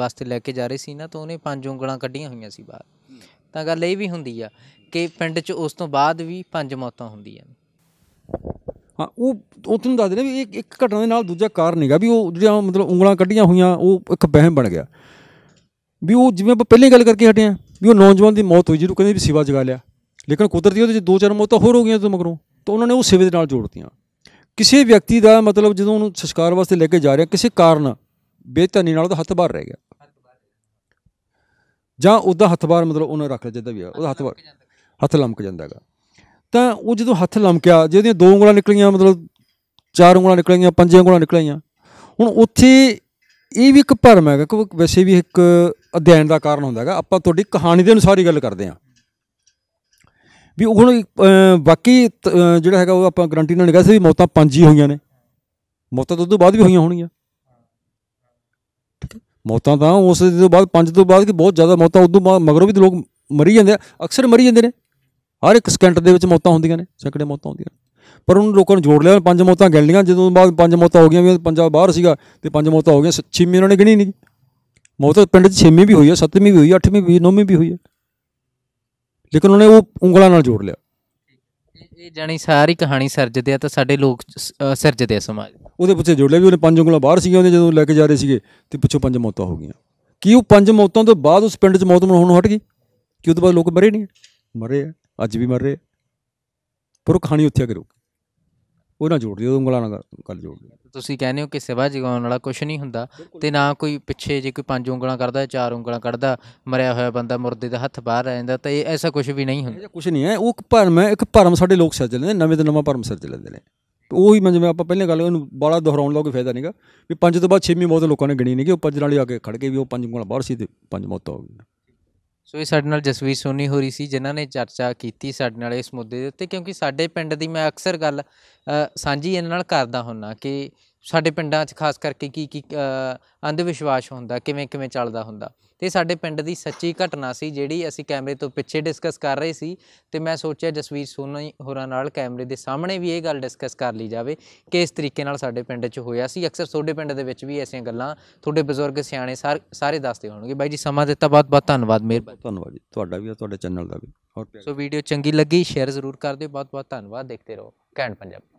ਵਾਸਤੇ ਲੈ ਕੇ ਜਾ ਰਹੇ ਸੀ ਨਾ ਤਾਂ ਉਹਨੇ ਪੰਜ ਉਂਗਲਾਂ ਕੱਢੀਆਂ ਹੋਈਆਂ ਸੀ ਬਾਹਰ ਤਾਂ ਗੱਲ ਇਹ ਵੀ ਹੁੰਦੀ ਆ ਕਿ ਪਿੰਡ 'ਚ ਉਸ ਤੋਂ ਬਾਅਦ ਵੀ ਪੰਜ ਮੌਤਾਂ ਹੁੰਦੀਆਂ ਨੇ ਹਾਂ ਉਹ ਉਹ ਤੁਹਾਨੂੰ ਦੱਸ ਦੇਣਾ ਵੀ ਇੱਕ ਇੱਕ ਘਟਨਾ ਦੇ ਨਾਲ ਦੂਜਾ ਕਾਰਨ ਹੈਗਾ ਵੀ ਉਹ ਜਿਹੜੀਆਂ ਮਤਲਬ ਉਂਗਲਾਂ ਕੱਢੀਆਂ ਹੋਈਆਂ ਉਹ ਇੱਕ ਵਹਿਮ ਬਣ ਗਿਆ ਵੀ ਉਹ ਜਿਵੇਂ ਆਪਾਂ ਪਹਿਲੇ ਗੱਲ ਕਰਕੇ ਹਟਿਆ ਵੀ ਉਹ ਨੌਜਵਾਨ ਦੀ ਮੌਤ ਹੋਈ ਜਿਹਨੂੰ ਕਹਿੰਦੇ ਵੀ ਸਿਵਾ ਜਗਾ ਲਿਆ ਲੇਕਿਨ ਕੁਦਰਤੀ ਉਹਦੇ ਚ ਦੋ ਚਾਰ ਮੌਤਾਂ ਹੋਰ ਹੋ ਗਈਆਂ ਤੋਂ ਮਗਰੋਂ ਤਾਂ ਉਹਨਾਂ ਨੇ ਉਹ ਸਿਵੇ ਦੇ ਨਾਲ ਜੋੜਤੀਆਂ ਕਿਸੇ ਵਿਅਕਤੀ ਦਾ ਮਤਲਬ ਜਦੋਂ ਉਹਨੂੰ ਸੰਸਕਾਰ ਵਾਸਤੇ ਲੈ ਕੇ ਜਾ ਰਿਹਾ ਕਿਸੇ ਕਾਰਨ ਬੇਤਨੀ ਨਾਲ ਉਹਦਾ ਹੱਥ ਬਾਹਰ ਰਹਿ ਗਿਆ ਜਾਂ ਉਹਦਾ ਹੱਥ ਬਾਹਰ ਮਤਲਬ ਉਹਨਾਂ ਰੱਖ ਲਿਆ ਜਿੱਦਾਂ ਵੀ ਉਹਦਾ ਹੱਥ ਬਾਹਰ ਹੱਥ ਲੰਮਕ ਜਾਂਦਾ ਹੈਗਾ ਤਾਂ ਉਹ ਜਦੋਂ ਹੱਥ ਲਮਕਿਆ ਜਿਹਦੀਆਂ ਦੋ ਉਂਗਲਾਂ ਨਿਕਲੀਆਂ ਮਤਲਬ ਚਾਰ ਉਂਗਲਾਂ ਨਿਕਲੀਆਂ ਪੰਜ ਉਂਗਲਾਂ ਨਿਕਲੀਆਂ ਹੁਣ ਉੱਥੇ ਇਹ ਵੀ ਇੱਕ ਭਰਮ ਹੈਗਾ ਕਿ ਵੈਸੇ ਵੀ ਇੱਕ ਅਧਿਐਨ ਦਾ ਕਾਰਨ ਹੁੰਦਾ ਹੈਗਾ ਆਪਾਂ ਤੁਹਾਡੀ ਕਹਾਣੀ ਦੇ ਅਨੁਸਾਰ ਹੀ ਗੱਲ ਕਰਦੇ ਆਂ ਵੀ ਹੁਣ ਬਾਕੀ ਜਿਹੜਾ ਹੈਗਾ ਉਹ ਆਪਾਂ ਗਰੰਟੀ ਨਾਲ ਨਹੀਂ ਕਹਿੰਦੇ ਵੀ ਮੌਤਾਂ ਪੰਜ ਹੀ ਹੋਈਆਂ ਨੇ ਮੌਤਾਂ ਤੋਂ ਬਾਅਦ ਵੀ ਹੋਈਆਂ ਹੋਣਗੀਆਂ ਮੌਤਾਂ ਤਾਂ ਉਸ ਤੋਂ ਬਾਅਦ ਪੰਜ ਤੋਂ ਬਾਅਦ ਕਿ ਬਹੁਤ ਜ਼ਿਆਦਾ ਮੌਤਾਂ ਉਦੋਂ ਮਗਰੋਂ ਵੀ ਲੋਕ ਮਰੀ ਜਾਂਦੇ ਆ ਅਕਸਰ ਮਰੀ ਜਾਂਦੇ ਨੇ ਹਰ ਇੱਕ ਸਕਿੰਟ ਦੇ ਵਿੱਚ ਮੌਤਾਂ ਹੁੰਦੀਆਂ ਨੇ ਸੈਂਕੜੇ ਮੌਤਾਂ ਹੁੰਦੀਆਂ ਪਰ ਉਹਨਾਂ ਲੋਕਾਂ ਨੂੰ ਜੋੜ ਲਿਆ ਪੰਜ ਮੌਤਾਂ ਗਿਣ ਲੀਆਂ ਜਦੋਂ ਬਾਅਦ ਪੰਜ ਮੌਤਾਂ ਹੋ ਗਈਆਂ ਵੀ ਪੰਜਾਬ ਬਾਹਰ ਸੀਗਾ ਤੇ ਪੰਜ ਮੌਤਾਂ ਹੋ ਗਈਆਂ ਛੇਵੀਂ ਉਹਨਾਂ ਨੇ ਗਿਣੀ ਨਹੀਂ ਮੌਤ ਪਿੰਡ 'ਚ ਛੇਵੀਂ ਵੀ ਹੋਈ ਹੈ ਸੱਤਵੀਂ ਵੀ ਹੋਈ ਹੈ ਅੱਠਵੀਂ ਵੀ ਨੌਵੀਂ ਵੀ ਹੋਈ ਹੈ ਲੇਕਿਨ ਉਹਨੇ ਉਹ ਉਂਗਲਾਂ ਨਾਲ ਜੋੜ ਲਿਆ ਇਹ ਜਾਨੀ ਸਾਰੀ ਕਹਾਣੀ ਸਿਰਜਦੇ ਆ ਤਾਂ ਸਾਡੇ ਲੋਕ ਸਿਰਜਦੇ ਆ ਸਮਾਜ ਉਹਦੇ ਪਿੱਛੇ ਜੋੜ ਲਿਆ ਵੀ ਉਹਨੇ ਪੰਜ ਉਂਗਲਾਂ ਬਾਹਰ ਸੀਗੇ ਉਹਨੇ ਜਦੋਂ ਲੈ ਕੇ ਜਾ ਰਹੇ ਸੀਗੇ ਤੇ ਪਿੱਛੋਂ ਪੰਜ ਮੌਤਾਂ ਹੋ ਗਈਆਂ ਕੀ ਉਹ ਪੰਜ ਮੌਤਾਂ ਤੋਂ ਬਾਅਦ ਉਸ ਪਿੰਡ 'ਚ ਮੌਤ ਮਨਾਉਣੋਂ ਹਟ ਗਈ ਕਿ ਉਹਦੇ ਬਾਅਦ ਲੋਕ ਮਰੇ ਨਹੀਂ ਮਰੇ ਆ ਅੱਜ ਵੀ ਮਰ ਰਹੇ ਪਰ ਉਹ ਖਾਣੀ ਉੱਥੇ ਆ ਕੇ ਰੁਕ ਉਹ ਨਾ ਜੋੜ ਦਿਓ ਉਂਗਲਾਂ ਨਾਲ ਗੱਲ ਜੋੜ ਦਿਓ ਤੁਸੀਂ ਕਹਿੰਦੇ ਹੋ ਕਿ ਸਿਵਾ ਜਗਾਉਣ ਵਾਲਾ ਕੁਝ ਨਹੀਂ ਹੁੰਦਾ ਤੇ ਨਾ ਕੋਈ ਪਿੱਛੇ ਜੇ ਕੋਈ ਪੰਜ ਉਂਗਲਾਂ ਕਰਦਾ ਚਾਰ ਉਂਗਲਾਂ ਕੱਢਦਾ ਮਰਿਆ ਹੋਇਆ ਬੰਦਾ ਮੁਰਦੇ ਦਾ ਹੱਥ ਬਾਹਰ ਆ ਜਾਂਦਾ ਤਾਂ ਇਹ ਐਸਾ ਕੁਝ ਵੀ ਨਹੀਂ ਹੁੰਦਾ ਕੁਝ ਨਹੀਂ ਹੈ ਉਹ ਭਰਮ ਹੈ ਇੱਕ ਭਰਮ ਸਾਡੇ ਲੋਕ ਸਿਰਜ ਲੈਂਦੇ ਨਵੇਂ ਤੋਂ ਨਵਾਂ ਭਰਮ ਸਿਰਜ ਲੈਂਦੇ ਨੇ ਉਹੀ ਮੈਂ ਜਿਵੇਂ ਆਪਾਂ ਪਹਿਲੇ ਗੱਲ ਉਹਨੂੰ ਬਾਲਾ ਦੁਹਰਾਉਣ ਦਾ ਕੋਈ ਫਾਇਦਾ ਨਹੀਂਗਾ ਵੀ ਪੰਜ ਤੋਂ ਬਾਅਦ ਛੇਵੀਂ ਮੌਤ ਲੋਕਾਂ ਨੇ ਗਣੀ ਨਹੀਂ ਕਿ ਉਹ ਪੰਜ ਨਾਲ ਹੀ ਆ ਕੇ ਖੜ ਕੇ ਵੀ ਉਹ ਪੰਜ ਉਂਗਲਾਂ ਬਾਹਰ ਸੀ ਤੇ ਪੰਜ ਮੌਤਾਂ ਹੋ ਗਈਆਂ ਸੋ ਇਹ ਸਾਡੇ ਨਾਲ ਜਸਵੀਰ ਸੋਨੀ ਹੋ ਰਹੀ ਸੀ ਜਿਨ੍ਹਾਂ ਨੇ ਚਰਚਾ ਕੀਤੀ ਸਾਡੇ ਨਾਲ ਇਸ ਮੁੱਦੇ ਦੇ ਉੱਤੇ ਕਿਉਂਕਿ ਸਾਡੇ ਪਿੰਡ ਦੀ ਮੈਂ ਅਕਸਰ ਗੱਲ ਸਾਂਝੀ ਇਹਨਾਂ ਨਾਲ ਕਰਦਾ ਹੁੰਨਾ ਕਿ ਸਾਡੇ ਪਿੰਡਾਂ 'ਚ ਖਾਸ ਕਰਕੇ ਕੀ ਕੀ ਅੰਧ ਵਿਸ਼ਵਾਸ ਹੁੰਦਾ ਕਿਵੇਂ ਕਿਵੇਂ ਚੱਲਦਾ ਹੁੰਦਾ ਤੇ ਸਾਡੇ ਪਿੰਡ ਦੀ ਸੱਚੀ ਘਟਨਾ ਸੀ ਜਿਹੜੀ ਅਸੀਂ ਕੈਮਰੇ ਤੋਂ ਪਿੱਛੇ ਡਿਸਕਸ ਕਰ ਰਹੇ ਸੀ ਤੇ ਮੈਂ ਸੋਚਿਆ ਜਸਵੀਰ ਸੋਨਾ ਹੋਰਾਂ ਨਾਲ ਕੈਮਰੇ ਦੇ ਸਾਹਮਣੇ ਵੀ ਇਹ ਗੱਲ ਡਿਸਕਸ ਕਰ ਲਈ ਜਾਵੇ ਕਿ ਇਸ ਤਰੀਕੇ ਨਾਲ ਸਾਡੇ ਪਿੰਡ 'ਚ ਹੋਇਆ ਸੀ ਅਕਸਰ ਤੁਹਾਡੇ ਪਿੰਡ ਦੇ ਵਿੱਚ ਵੀ ਐਸੀਆਂ ਗੱਲਾਂ ਤੁਹਾਡੇ ਬਜ਼ੁਰਗ ਸਿਆਣੇ ਸਾਰੇ ਦੱਸਦੇ ਹੋਣਗੇ ਬਾਈ ਜੀ ਸਮਾਂ ਦਿੱਤਾ ਬਹੁਤ ਬਹੁਤ ਧੰਨਵਾਦ ਮਿਹਰਬਾਨੀ ਧੰਨਵਾਦ ਜੀ ਤੁਹਾਡਾ ਵੀ ਤੁਹਾਡੇ ਚੈਨਲ ਦਾ ਵੀ ਸੋ ਵੀਡੀਓ ਚੰਗੀ ਲੱਗੀ ਸ਼ੇਅਰ ਜ਼ਰੂਰ ਕਰ ਦਿਓ ਬਹੁਤ ਬਹੁਤ ਧੰਨਵਾਦ ਦੇਖਦੇ ਰਹੋ ਕੈਂਡ ਪੰਜਾਬ